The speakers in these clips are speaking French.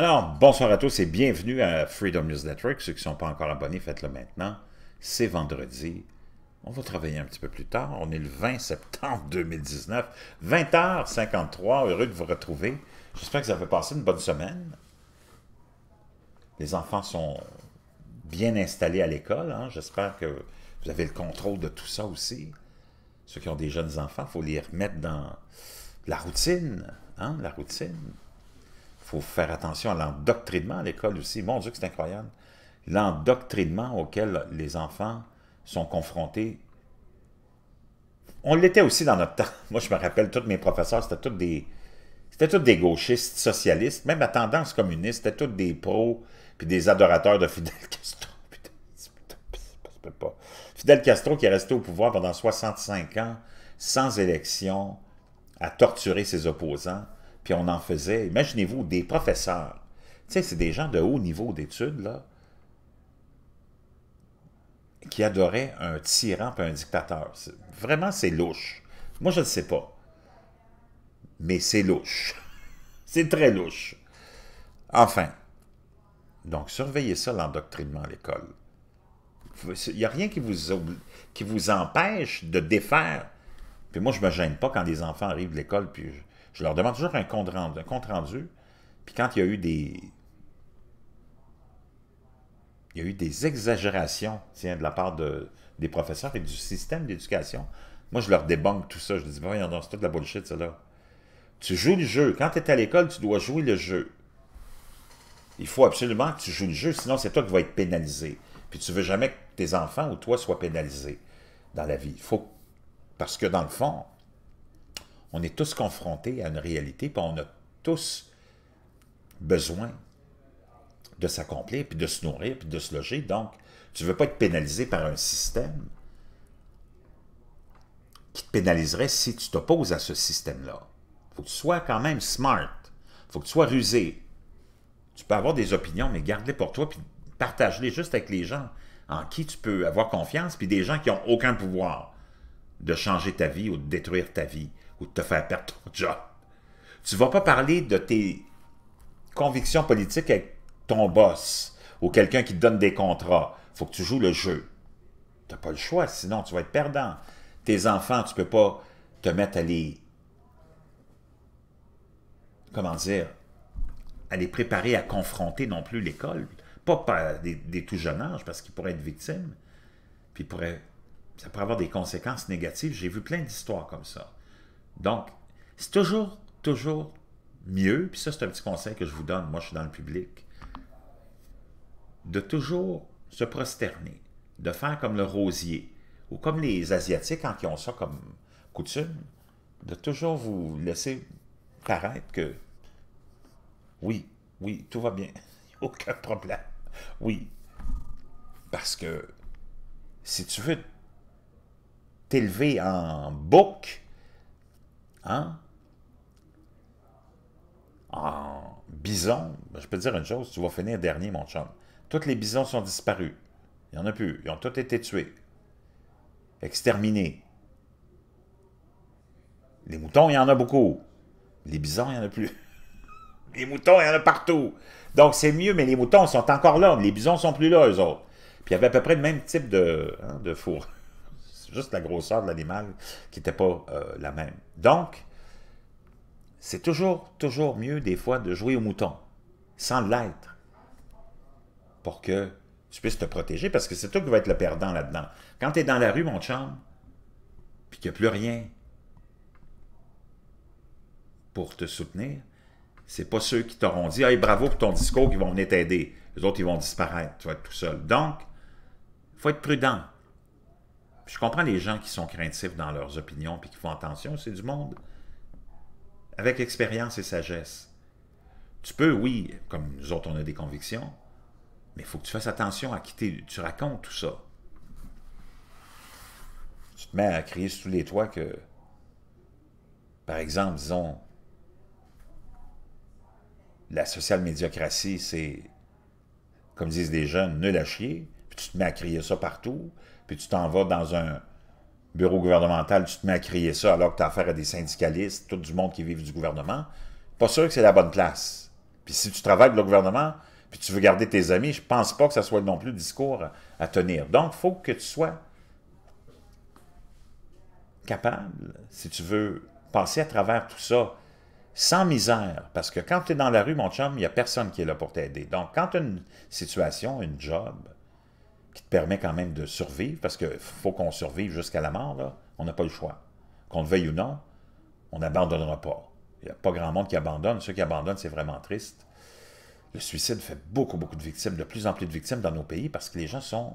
Alors, bonsoir à tous et bienvenue à Freedom News Network. Ceux qui ne sont pas encore abonnés, faites-le maintenant. C'est vendredi. On va travailler un petit peu plus tard. On est le 20 septembre 2019, 20h53. Heureux de vous retrouver. J'espère que vous avez passé une bonne semaine. Les enfants sont bien installés à l'école. Hein. J'espère que vous avez le contrôle de tout ça aussi. Ceux qui ont des jeunes enfants, il faut les remettre dans la routine. Hein? La routine faut faire attention à l'endoctrinement à l'école aussi. Mon Dieu, c'est incroyable. L'endoctrinement auquel les enfants sont confrontés. On l'était aussi dans notre temps. Moi, je me rappelle, tous mes professeurs, c'était tous des... C'était des gauchistes, socialistes, même à tendance communiste, c'était tous des pros, puis des adorateurs de Fidel Castro. Fidel Castro qui est resté au pouvoir pendant 65 ans, sans élection, à torturer ses opposants on en faisait. Imaginez-vous, des professeurs. Tu sais, c'est des gens de haut niveau d'études, là, qui adoraient un tyran puis un dictateur. Vraiment, c'est louche. Moi, je ne sais pas. Mais c'est louche. c'est très louche. Enfin. Donc, surveillez ça, l'endoctrinement à l'école. Il n'y a rien qui vous, qui vous empêche de défaire. Puis moi, je ne me gêne pas quand les enfants arrivent de l'école, puis je leur demande toujours un compte rendu. Un compte rendu. Puis quand il y a eu des. Il y a eu des exagérations, tiens, de la part de, des professeurs et du système d'éducation. Moi, je leur débongue tout ça. Je dis, voyons, c'est toute la bullshit, ça, là. Tu joues le jeu. Quand tu es à l'école, tu dois jouer le jeu. Il faut absolument que tu joues le jeu, sinon c'est toi qui vas être pénalisé. Puis tu veux jamais que tes enfants ou toi soient pénalisés dans la vie. Faut... Parce que dans le fond, on est tous confrontés à une réalité, puis on a tous besoin de s'accomplir, puis de se nourrir, puis de se loger. Donc, tu ne veux pas être pénalisé par un système qui te pénaliserait si tu t'opposes à ce système-là. Il faut que tu sois quand même smart. Il faut que tu sois rusé. Tu peux avoir des opinions, mais garde-les pour toi, puis partage-les juste avec les gens en qui tu peux avoir confiance, puis des gens qui n'ont aucun pouvoir de changer ta vie ou de détruire ta vie ou de te faire perdre ton job. Tu vas pas parler de tes convictions politiques avec ton boss ou quelqu'un qui te donne des contrats. faut que tu joues le jeu. Tu n'as pas le choix, sinon tu vas être perdant. Tes enfants, tu peux pas te mettre à les... Comment dire? À les préparer à confronter non plus l'école. Pas des, tout jeunes âges, parce qu'ils pourraient être victimes. Puis ça pourrait avoir des conséquences négatives. J'ai vu plein d'histoires comme ça. Donc, c'est toujours, toujours mieux, puis ça c'est un petit conseil que je vous donne, moi je suis dans le public, de toujours se prosterner, de faire comme le rosier, ou comme les Asiatiques quand ils ont ça comme coutume, de toujours vous laisser paraître que oui, oui, tout va bien, aucun problème, oui. Parce que si tu veux t'élever en bouc, Hein? En bison, je peux dire une chose, tu vas finir dernier, mon chum. Tous les bisons sont disparus. Il n'y en a plus. Ils ont tous été tués. Exterminés. Les moutons, il y en a beaucoup. Les bisons, il n'y en a plus. Les moutons, il y en a partout. Donc, c'est mieux, mais les moutons sont encore là. Les bisons sont plus là, eux autres. Puis, il y avait à peu près le même type de, hein, de four juste la grosseur de l'animal qui n'était pas euh, la même. Donc, c'est toujours, toujours mieux des fois de jouer au mouton, sans l'être, pour que tu puisses te protéger, parce que c'est toi qui vas être le perdant là-dedans. Quand tu es dans la rue, mon chum, puis qu'il n'y a plus rien pour te soutenir, c'est pas ceux qui t'auront dit Hey, bravo pour ton discours qui vont venir t'aider. Les autres, ils vont disparaître. Tu vas être tout seul. Donc, il faut être prudent je comprends les gens qui sont craintifs dans leurs opinions puis qui font attention, c'est du monde avec expérience et sagesse. Tu peux, oui, comme nous autres, on a des convictions, mais il faut que tu fasses attention à qui tu racontes tout ça. Tu te mets à crier sous les toits que, par exemple, disons, la social-médiocratie, c'est, comme disent des jeunes, ne à chier tu te mets à crier ça partout, puis tu t'en vas dans un bureau gouvernemental, tu te mets à crier ça alors que tu as affaire à des syndicalistes, tout du monde qui vit du gouvernement, pas sûr que c'est la bonne place. Puis si tu travailles pour le gouvernement, puis tu veux garder tes amis, je pense pas que ça soit non plus le discours à tenir. Donc, il faut que tu sois capable, si tu veux passer à travers tout ça sans misère, parce que quand tu es dans la rue, mon chum, il n'y a personne qui est là pour t'aider. Donc, quand tu as une situation, une job, qui te permet quand même de survivre, parce qu'il faut qu'on survive jusqu'à la mort, on n'a pas le choix. Qu'on le veuille ou non, on n'abandonnera pas. Il n'y a pas grand monde qui abandonne. Ceux qui abandonnent, c'est vraiment triste. Le suicide fait beaucoup, beaucoup de victimes, de plus en plus de victimes dans nos pays, parce que les gens sont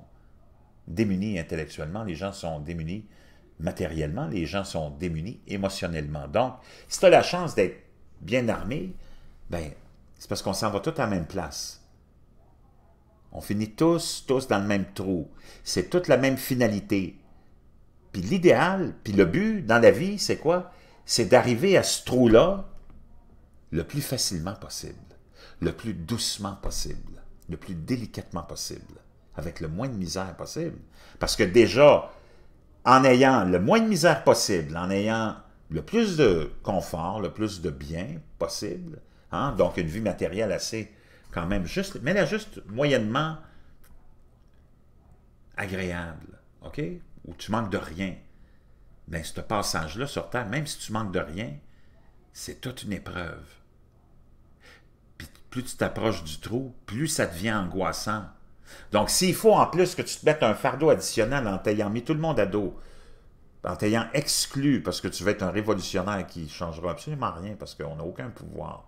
démunis intellectuellement, les gens sont démunis matériellement, les gens sont démunis émotionnellement. Donc, si tu as la chance d'être bien armé, ben, c'est parce qu'on s'en va tous à la même place. On finit tous, tous dans le même trou. C'est toute la même finalité. Puis l'idéal, puis le but dans la vie, c'est quoi? C'est d'arriver à ce trou-là le plus facilement possible, le plus doucement possible, le plus délicatement possible, avec le moins de misère possible. Parce que déjà, en ayant le moins de misère possible, en ayant le plus de confort, le plus de bien possible, hein, donc une vie matérielle assez quand même juste, mais là, juste moyennement agréable, OK? Où tu manques de rien. Mais ce passage-là sur Terre, même si tu manques de rien, c'est toute une épreuve. Puis plus tu t'approches du trou, plus ça devient angoissant. Donc, s'il faut en plus que tu te mettes un fardeau additionnel en t'ayant mis tout le monde à dos, en t'ayant exclu parce que tu vas être un révolutionnaire qui changera absolument rien parce qu'on n'a aucun pouvoir,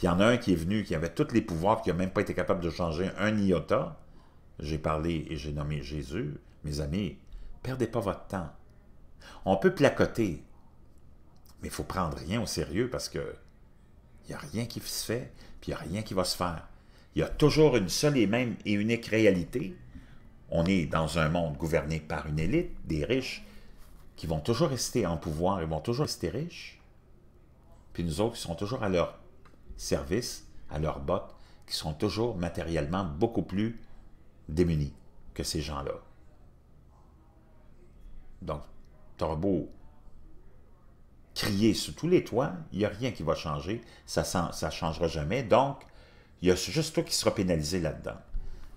puis il y en a un qui est venu, qui avait tous les pouvoirs, qui n'a même pas été capable de changer un iota. J'ai parlé et j'ai nommé Jésus. Mes amis, perdez pas votre temps. On peut placoter, mais il faut prendre rien au sérieux parce que il n'y a rien qui se fait, puis il n'y a rien qui va se faire. Il y a toujours une seule et même et unique réalité. On est dans un monde gouverné par une élite, des riches, qui vont toujours rester en pouvoir, et vont toujours rester riches. Puis nous autres, qui sont toujours à leur service à leurs bottes qui sont toujours matériellement beaucoup plus démunis que ces gens-là. Donc, auras beau crier sous tous les toits, il n'y a rien qui va changer, ça ne changera jamais, donc il y a juste toi qui seras pénalisé là-dedans.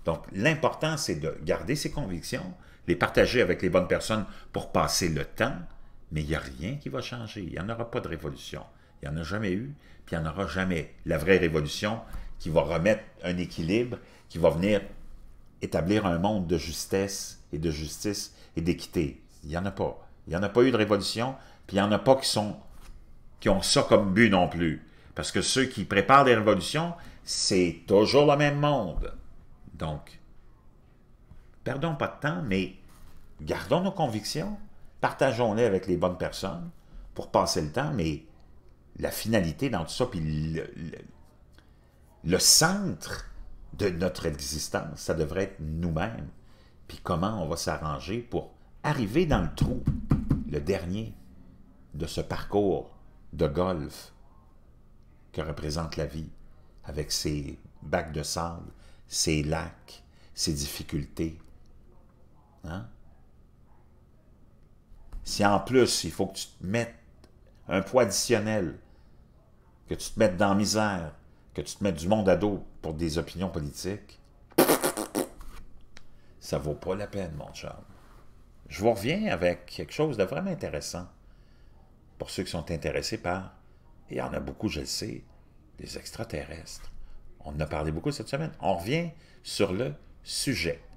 Donc, l'important, c'est de garder ses convictions, les partager avec les bonnes personnes pour passer le temps, mais il n'y a rien qui va changer, il n'y en aura pas de révolution. Il n'y en a jamais eu, puis il n'y en aura jamais. La vraie révolution qui va remettre un équilibre, qui va venir établir un monde de justesse et de justice et d'équité. Il n'y en a pas. Il n'y en a pas eu de révolution, puis il n'y en a pas qui, sont, qui ont ça comme but non plus. Parce que ceux qui préparent les révolutions, c'est toujours le même monde. Donc, perdons pas de temps, mais gardons nos convictions, partageons-les avec les bonnes personnes pour passer le temps, mais la finalité dans tout ça, puis le, centre de notre existence, ça devrait être nous-mêmes. Puis comment on va s'arranger pour arriver dans le trou, le dernier de ce parcours de golf que représente la vie, avec ses bacs de sable, ses lacs, ses difficultés. Hein? Si en plus, il faut que tu mettes un poids additionnel que tu te mettes dans la misère, que tu te mettes du monde à dos pour des opinions politiques, ça vaut pas la peine, mon cher. Je vous reviens avec quelque chose de vraiment intéressant pour ceux qui sont intéressés par, et il y en a beaucoup, je le sais, les extraterrestres. On en a parlé beaucoup cette semaine. On revient sur le sujet.